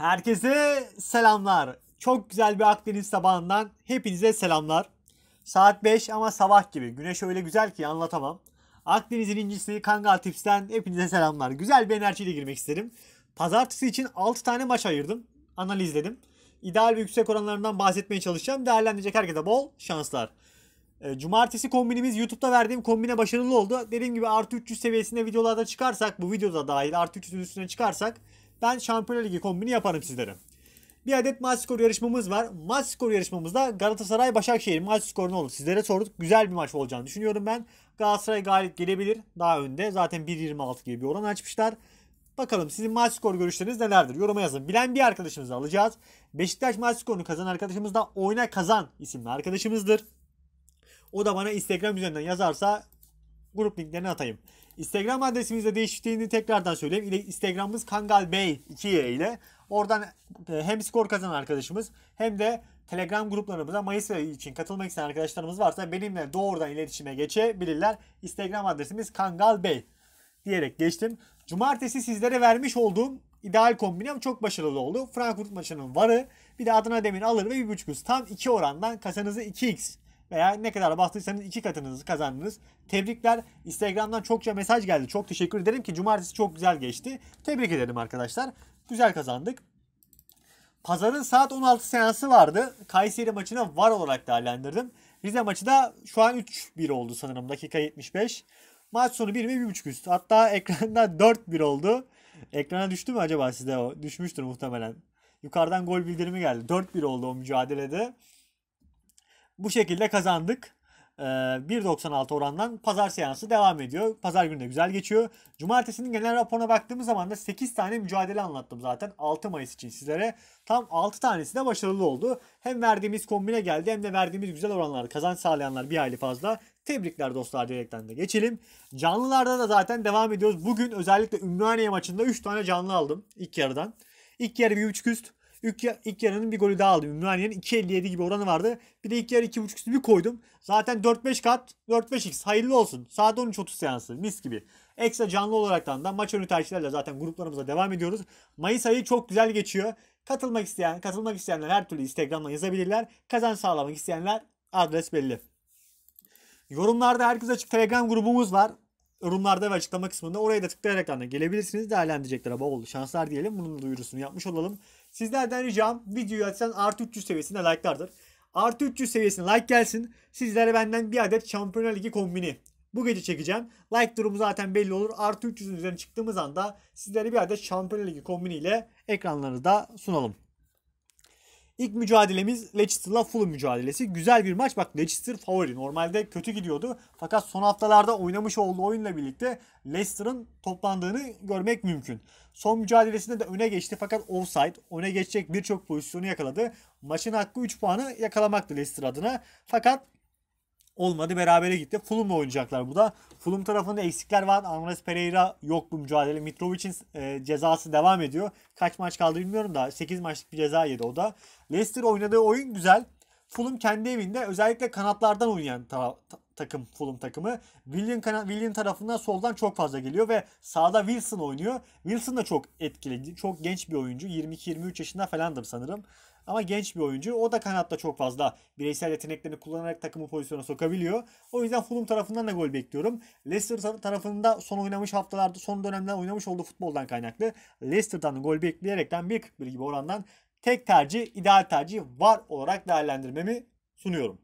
Herkese selamlar. Çok güzel bir Akdeniz sabahından hepinize selamlar. Saat 5 ama sabah gibi. Güneş öyle güzel ki anlatamam. Akdeniz'in incisi Kangal Tips'ten hepinize selamlar. Güzel bir enerjiyle girmek isterim. Pazartesi için 6 tane maç ayırdım. Analizledim. İdeal ve yüksek oranlarından bahsetmeye çalışacağım. Değerlendirecek herkese bol şanslar. Ee, cumartesi kombinimiz YouTube'da verdiğim kombine başarılı oldu. Dediğim gibi artı 300 seviyesinde videolarda çıkarsak bu videoda dahil artı 300 üstüne çıkarsak ben Şampiyonlar Ligi kombini yaparım sizlere. Bir adet maç skoru yarışmamız var. Maç skoru yarışmamızda Galatasaray Başakşehir maç skoru ne olur? Sizlere sorduk. Güzel bir maç olacağını düşünüyorum ben. Galatasaray galip gelebilir. Daha önde. Zaten 1.26 gibi bir oran açmışlar. Bakalım sizin maç skor görüşleriniz nelerdir? Yoruma yazın. Bilen bir arkadaşımızı alacağız. Beşiktaş maç skorunu kazanan arkadaşımız da Oyna Kazan isimli arkadaşımızdır. O da bana Instagram üzerinden yazarsa grup linklerini atayım. Instagram adresimizde değiştiğini tekrardan söyleyeyim. Instagramımız Kangal Bey 2Y ile. Oradan e, hem skor kazanan arkadaşımız hem de Telegram gruplarımıza Mayıs ayı için katılmak isteyen arkadaşlarımız varsa benimle doğrudan iletişime geçebilirler. Instagram adresimiz Kangal Bey diyerek geçtim. Cumartesi sizlere vermiş olduğum ideal kombinem çok başarılı oldu. Frankfurt maçının varı bir de Adana Demir alır ve 1.5 üst. Tam 2 orandan kasanızı 2x veya ne kadar bastıysanız iki katınızı kazandınız. Tebrikler. Instagram'dan çokça mesaj geldi. Çok teşekkür ederim ki cumartesi çok güzel geçti. Tebrik ederim arkadaşlar. Güzel kazandık. Pazarın saat 16 seansı vardı. Kayseri maçına var olarak değerlendirdim. Rize maçı da şu an 3-1 oldu sanırım dakika 75. Maç sonu 1 ve 1.5 üst. Hatta ekranda 4-1 oldu. Ekrana düştü mü acaba sizde o? Düşmüştür muhtemelen. Yukarıdan gol bildirimi geldi. 4-1 oldu o mücadelede. Bu şekilde kazandık. 1.96 ee, orandan pazar seansı devam ediyor. Pazar günü de güzel geçiyor. Cumartesinin genel raporuna baktığımız zaman da 8 tane mücadele anlattım zaten 6 Mayıs için sizlere. Tam 6 tanesi de başarılı oldu. Hem verdiğimiz kombine geldi hem de verdiğimiz güzel oranlar kazanç sağlayanlar bir hayli fazla. Tebrikler dostlar diyerekten de geçelim. Canlılarda da zaten devam ediyoruz. Bugün özellikle Ümraniye maçında 3 tane canlı aldım ilk yarıdan. İlk yarı 1.5 üst, İlk, ilk yarının bir golü daha aldım. Ümraniye'nin 2.57 gibi oranı vardı. Bir de ilk yarı 2.5 üstü koydum. Zaten 4-5 kat 4-5x hayırlı olsun. Saat 13.30 seansı mis gibi. Ekstra canlı olaraktan da maç önü tercihlerle zaten gruplarımıza devam ediyoruz. Mayıs ayı çok güzel geçiyor. Katılmak isteyen, katılmak isteyenler her türlü Instagram'dan yazabilirler. Kazan sağlamak isteyenler adres belli. Yorumlarda herkes açık Telegram grubumuz var yorumlarda ve açıklama kısmında oraya da tıklayarak da gelebilirsiniz. Değerlendirecekler ama Şanslar diyelim. Bunun duyurusunu yapmış olalım. Sizlerden ricam videoyu açsan artı 300 seviyesinde like'lardır. Artı 300 seviyesine like gelsin. Sizlere benden bir adet Şampiyonlar Ligi kombini bu gece çekeceğim. Like durumu zaten belli olur. Artı 300'ün üzerine çıktığımız anda sizlere bir adet Şampiyonlar Ligi ile ekranlarınızda sunalım. İlk mücadelemiz Leicester'la Fulham mücadelesi. Güzel bir maç. Bak Leicester favori. Normalde kötü gidiyordu. Fakat son haftalarda oynamış olduğu oyunla birlikte Leicester'ın toplandığını görmek mümkün. Son mücadelesinde de öne geçti fakat offside. Öne geçecek birçok pozisyonu yakaladı. Maçın hakkı 3 puanı yakalamaktı Leicester adına. Fakat Olmadı berabere gitti. Fulham'la oynayacaklar bu da. Fulham tarafında eksikler var. Andres Pereira yok bu mücadele. Mitrovic'in e, cezası devam ediyor. Kaç maç kaldı bilmiyorum da 8 maçlık bir ceza yedi o da. Leicester oynadığı oyun güzel. Fulham kendi evinde özellikle kanatlardan oynayan ta- ta- takım Fulham takımı. William, William tarafından soldan çok fazla geliyor ve sağda Wilson oynuyor. Wilson da çok etkili. Çok genç bir oyuncu. 22-23 yaşında falandım sanırım. Ama genç bir oyuncu. O da kanatta çok fazla bireysel yeteneklerini kullanarak takımı pozisyona sokabiliyor. O yüzden Fulham tarafından da gol bekliyorum. Leicester tarafında son oynamış haftalarda son dönemden oynamış olduğu futboldan kaynaklı Leicester'dan gol bekleyerekten 1.41 gibi orandan tek tercih, ideal tercih var olarak değerlendirmemi sunuyorum.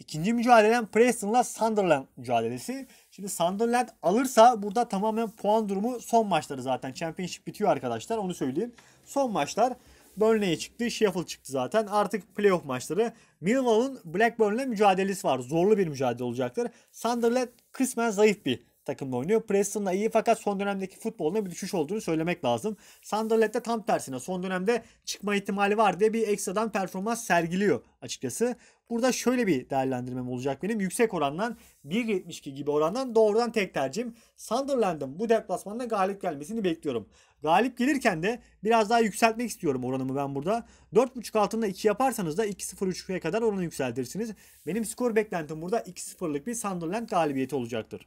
İkinci mücadelem Preston'la Sunderland mücadelesi. Şimdi Sunderland alırsa burada tamamen puan durumu son maçları zaten. Championship bitiyor arkadaşlar onu söyleyeyim. Son maçlar Burnley'e çıktı, Sheffield çıktı zaten. Artık playoff maçları. Millwall'ın Blackburn'le mücadelesi var. Zorlu bir mücadele olacaktır. Sunderland kısmen zayıf bir takımla oynuyor. Preston'la iyi fakat son dönemdeki futboluna bir düşüş olduğunu söylemek lazım. Sunderland de tam tersine son dönemde çıkma ihtimali var diye bir ekstradan performans sergiliyor açıkçası. Burada şöyle bir değerlendirmem olacak benim. Yüksek orandan 1.72 gibi orandan doğrudan tek tercihim. Sunderland'ın bu deplasmanda galip gelmesini bekliyorum. Galip gelirken de biraz daha yükseltmek istiyorum oranımı ben burada. 4.5 altında 2 yaparsanız da 2.03'e kadar oranı yükseltirsiniz. Benim skor beklentim burada 2.0'lık bir Sunderland galibiyeti olacaktır.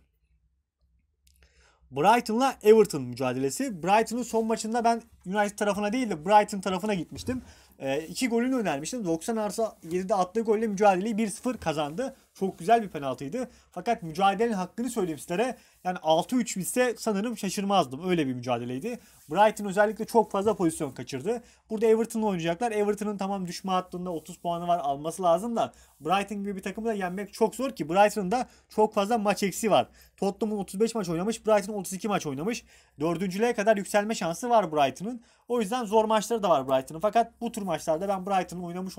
Brighton'la Everton mücadelesi. Brighton'ın son maçında ben United tarafına değil de Brighton tarafına gitmiştim. E, iki golünü önermiştim. 90 artı 7'de attığı golle mücadeleyi 1-0 kazandı. Çok güzel bir penaltıydı. Fakat mücadelenin hakkını söyleyeyim sizlere. Yani 6-3 bitse sanırım şaşırmazdım. Öyle bir mücadeleydi. Brighton özellikle çok fazla pozisyon kaçırdı. Burada Everton'la oynayacaklar. Everton'ın tamam düşme hattında 30 puanı var alması lazım da Brighton gibi bir takımı da yenmek çok zor ki Brighton'ın da çok fazla maç eksiği var. Tottenham'ın 35 maç oynamış, Brighton 32 maç oynamış. Dördüncülüğe kadar yükselme şansı var Brighton'ın. O yüzden zor maçları da var Brighton'ın. Fakat bu tür maçlarda ben Brighton'ın oynamış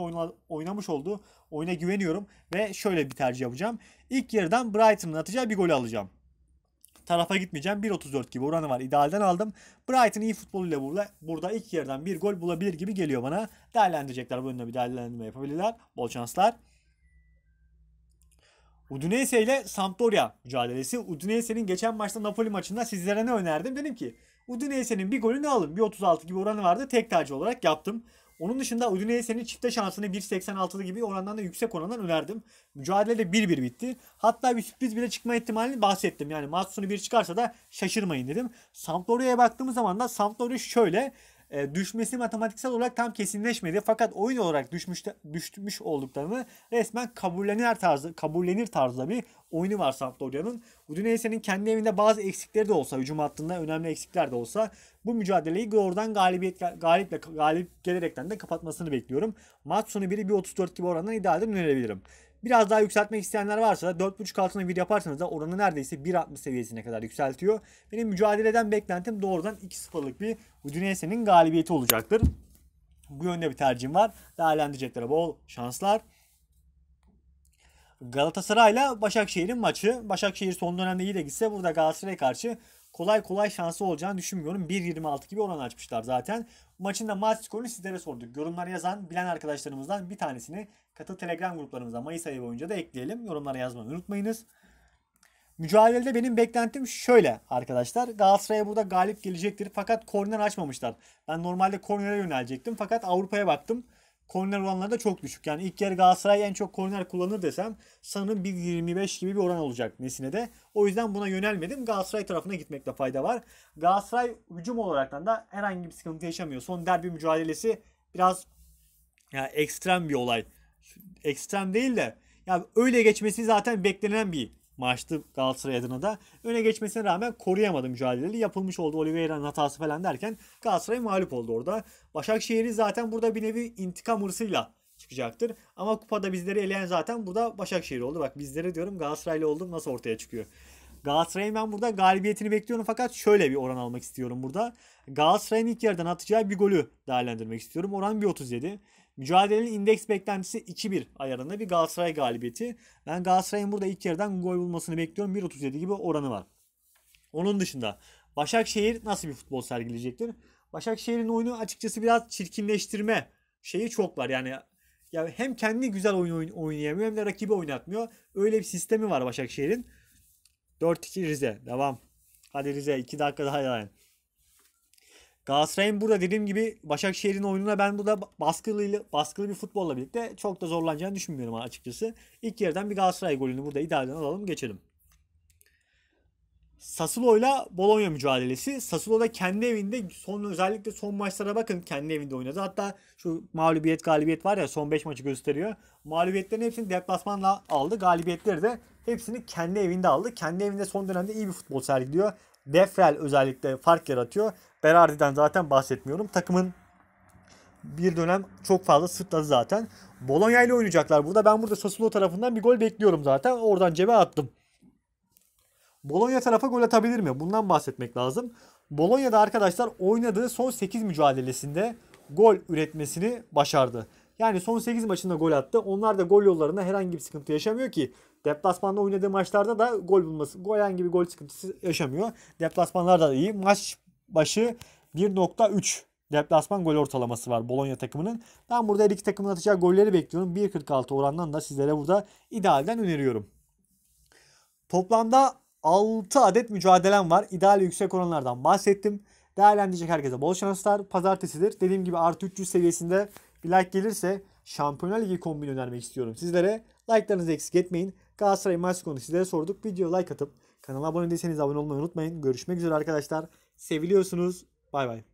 oynamış olduğu Oyuna güveniyorum ve şöyle bir tercih yapacağım. İlk yarıdan Brighton'ın atacağı bir gol alacağım. Tarafa gitmeyeceğim. 1.34 gibi oranı var. İdealden aldım. Brighton iyi futboluyla burada, burada ilk yarıdan bir gol bulabilir gibi geliyor bana. Değerlendirecekler. Bu bir değerlendirme yapabilirler. Bol şanslar. Udinese ile Sampdoria mücadelesi. Udinese'nin geçen maçta Napoli maçında sizlere ne önerdim? Dedim ki Udinese'nin bir golünü alın. 1.36 gibi oranı vardı. Tek tercih olarak yaptım. Onun dışında Udinese'nin çifte şansını 1.86'lı gibi orandan da yüksek orandan önerdim. Mücadele de 1-1 bitti. Hatta bir sürpriz bile çıkma ihtimalini bahsettim. Yani maç bir çıkarsa da şaşırmayın dedim. Sampdoria'ya baktığımız zaman da Sampdoria şöyle e, düşmesi matematiksel olarak tam kesinleşmedi. Fakat oyun olarak düşmüş, düşmüş olduklarını resmen kabullenir tarzı, kabullenir tarzda bir oyunu var Sampdoria'nın. Udinese'nin kendi evinde bazı eksikleri de olsa, hücum hattında önemli eksikler de olsa bu mücadeleyi doğrudan galibiyet galiple galip gelerekten de kapatmasını bekliyorum. Maç sonu 1'i 34 gibi orandan idare edip önerebilirim. Biraz daha yükseltmek isteyenler varsa da 4.5 altına bir yaparsanız da oranı neredeyse 1.60 seviyesine kadar yükseltiyor. Benim mücadeleden beklentim doğrudan 2-0'lık bir Udinese'nin galibiyeti olacaktır. Bu yönde bir tercihim var. Değerlendireceklere bol şanslar. galatasaray ile Başakşehir'in maçı. Başakşehir son dönemde iyi de gitse burada Galatasaray'a karşı kolay kolay şansı olacağını düşünmüyorum. 1.26 gibi oran açmışlar zaten. maçında da maç skorunu sizlere sorduk. Yorumlar yazan bilen arkadaşlarımızdan bir tanesini katıl Telegram gruplarımıza Mayıs ayı boyunca da ekleyelim. Yorumlara yazmayı unutmayınız. Mücadelede benim beklentim şöyle arkadaşlar. Galatasaray'a burada galip gelecektir fakat korner açmamışlar. Ben normalde kornere yönelecektim fakat Avrupa'ya baktım korner oranları da çok düşük. Yani ilk yarı Galatasaray en çok korner kullanır desem sanırım 25 gibi bir oran olacak Nesine'de. O yüzden buna yönelmedim. Galatasaray tarafına gitmekte fayda var. Galatasaray hücum olarak da herhangi bir sıkıntı yaşamıyor. Son derbi mücadelesi biraz yani ekstrem bir olay. Ekstrem değil de ya öyle geçmesi zaten beklenen bir maçtı Galatasaray adına da. Öne geçmesine rağmen koruyamadı mücadeleyi. Yapılmış oldu Oliveira'nın hatası falan derken Galatasaray mağlup oldu orada. Başakşehir'i zaten burada bir nevi intikam hırsıyla çıkacaktır. Ama kupada bizleri eleyen zaten burada Başakşehir oldu. Bak bizleri diyorum Galatasaraylı oldum nasıl ortaya çıkıyor. Galatasaray'ın ben burada galibiyetini bekliyorum fakat şöyle bir oran almak istiyorum burada. Galatasaray'ın ilk yerden atacağı bir golü değerlendirmek istiyorum. Oran 1.37. Mücadelenin indeks beklentisi 2-1 ayarında bir Galatasaray galibiyeti. Ben Galatasaray'ın burada ilk yerden gol bulmasını bekliyorum. 1.37 gibi oranı var. Onun dışında Başakşehir nasıl bir futbol sergileyecektir? Başakşehir'in oyunu açıkçası biraz çirkinleştirme şeyi çok var. Yani ya hem kendi güzel oyun oynayamıyor hem de rakibi oynatmıyor. Öyle bir sistemi var Başakşehir'in. 4-2 Rize. Devam. Hadi Rize 2 dakika daha yani. Galatasaray'ın burada dediğim gibi Başakşehir'in oyununa ben burada baskılı, baskılı bir futbolla birlikte çok da zorlanacağını düşünmüyorum açıkçası. İlk yerden bir Galatasaray golünü burada idareden alalım geçelim. Sassuolo ile Bologna mücadelesi. Sassuolo da kendi evinde son özellikle son maçlara bakın kendi evinde oynadı. Hatta şu mağlubiyet galibiyet var ya son 5 maçı gösteriyor. Mağlubiyetlerin hepsini deplasmanla aldı. Galibiyetleri de hepsini kendi evinde aldı. Kendi evinde son dönemde iyi bir futbol sergiliyor. Defrel özellikle fark yaratıyor. Berardi'den zaten bahsetmiyorum. Takımın bir dönem çok fazla sırtladı zaten. Bologna ile oynayacaklar burada. Ben burada Sassuolo tarafından bir gol bekliyorum zaten. Oradan cebe attım. Bologna tarafa gol atabilir mi? Bundan bahsetmek lazım. Bologna'da arkadaşlar oynadığı son 8 mücadelesinde gol üretmesini başardı. Yani son 8 maçında gol attı. Onlar da gol yollarında herhangi bir sıkıntı yaşamıyor ki. Deplasmanda oynadığı maçlarda da gol bulması, gol herhangi bir gol sıkıntısı yaşamıyor. Deplasmanlar da iyi. Maç başı 1.3 deplasman gol ortalaması var Bologna takımının. Ben burada her iki takımın atacağı golleri bekliyorum. 1.46 orandan da sizlere burada idealden öneriyorum. Toplamda 6 adet mücadelem var. İdeal yüksek oranlardan bahsettim. Değerlendirecek herkese bol şanslar. Pazartesidir. Dediğim gibi artı 300 seviyesinde bir like gelirse Şampiyonlar Ligi kombini önermek istiyorum sizlere. Like'larınızı eksik etmeyin. Galatasaray maç konu sizlere sorduk. Video like atıp kanala abone değilseniz abone olmayı unutmayın. Görüşmek üzere arkadaşlar. Seviliyorsunuz. Bay bay.